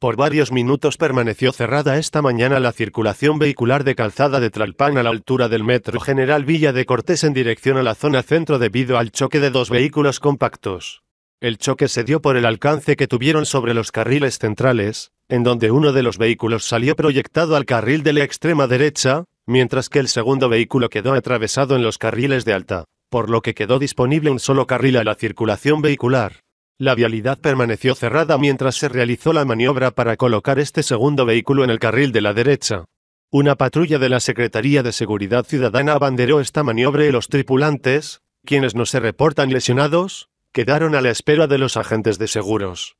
Por varios minutos permaneció cerrada esta mañana la circulación vehicular de calzada de Tlalpan a la altura del metro General Villa de Cortés en dirección a la zona centro debido al choque de dos vehículos compactos. El choque se dio por el alcance que tuvieron sobre los carriles centrales, en donde uno de los vehículos salió proyectado al carril de la extrema derecha, mientras que el segundo vehículo quedó atravesado en los carriles de alta, por lo que quedó disponible un solo carril a la circulación vehicular. La vialidad permaneció cerrada mientras se realizó la maniobra para colocar este segundo vehículo en el carril de la derecha. Una patrulla de la Secretaría de Seguridad Ciudadana abanderó esta maniobra y los tripulantes, quienes no se reportan lesionados, quedaron a la espera de los agentes de seguros.